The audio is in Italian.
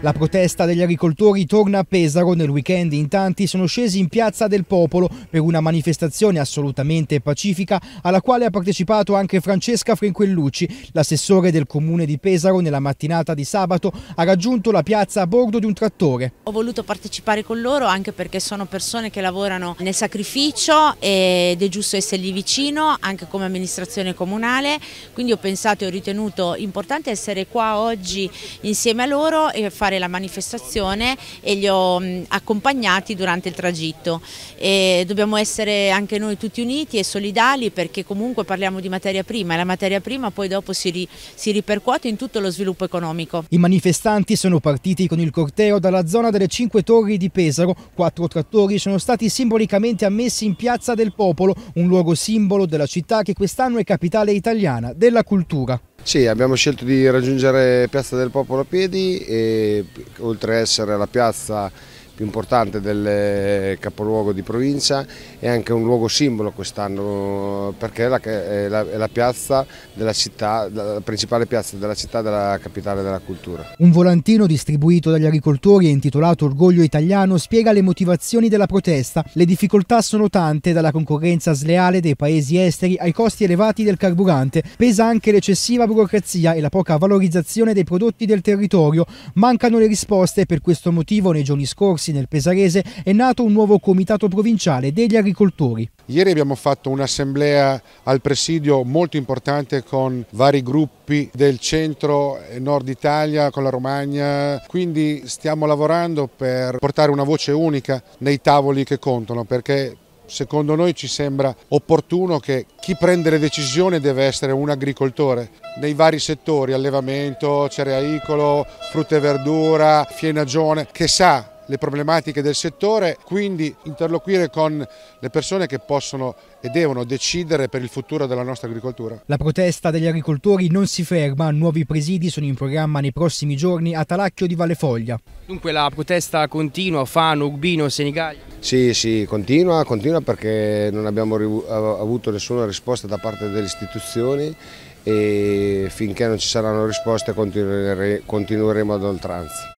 La protesta degli agricoltori torna a Pesaro nel weekend, in tanti sono scesi in Piazza del Popolo per una manifestazione assolutamente pacifica alla quale ha partecipato anche Francesca Frenquellucci, l'assessore del comune di Pesaro nella mattinata di sabato ha raggiunto la piazza a bordo di un trattore. Ho voluto partecipare con loro anche perché sono persone che lavorano nel sacrificio ed è giusto essergli vicino anche come amministrazione comunale, quindi ho pensato e ho ritenuto importante essere qua oggi insieme a loro e fare fare la manifestazione e li ho accompagnati durante il tragitto. E dobbiamo essere anche noi tutti uniti e solidali perché comunque parliamo di materia prima e la materia prima poi dopo si, ri, si ripercuote in tutto lo sviluppo economico. I manifestanti sono partiti con il corteo dalla zona delle Cinque Torri di Pesaro. Quattro trattori sono stati simbolicamente ammessi in Piazza del Popolo, un luogo simbolo della città che quest'anno è capitale italiana della cultura. Sì, abbiamo scelto di raggiungere Piazza del Popolo a piedi e oltre a essere la piazza più importante del capoluogo di provincia e anche un luogo simbolo quest'anno perché è la, è, la, è la, piazza della città, la principale piazza della città della capitale della cultura. Un volantino distribuito dagli agricoltori e intitolato Orgoglio Italiano spiega le motivazioni della protesta. Le difficoltà sono tante dalla concorrenza sleale dei paesi esteri ai costi elevati del carburante, pesa anche l'eccessiva burocrazia e la poca valorizzazione dei prodotti del territorio, mancano le risposte e per questo motivo nei giorni scorsi Grassi nel Pesarese è nato un nuovo comitato provinciale degli agricoltori. Ieri abbiamo fatto un'assemblea al presidio molto importante con vari gruppi del centro e nord Italia, con la Romagna, quindi stiamo lavorando per portare una voce unica nei tavoli che contano perché secondo noi ci sembra opportuno che chi prende le decisioni deve essere un agricoltore nei vari settori, allevamento, cereaicolo, frutta e verdura, fienagione, che sa le problematiche del settore, quindi interloquire con le persone che possono e devono decidere per il futuro della nostra agricoltura. La protesta degli agricoltori non si ferma, nuovi presidi sono in programma nei prossimi giorni a Talacchio di Vallefoglia. Dunque la protesta continua, Fano, Urbino, Senigallia? Sì, sì, continua, continua perché non abbiamo avuto nessuna risposta da parte delle istituzioni e finché non ci saranno risposte continueremo ad oltranza.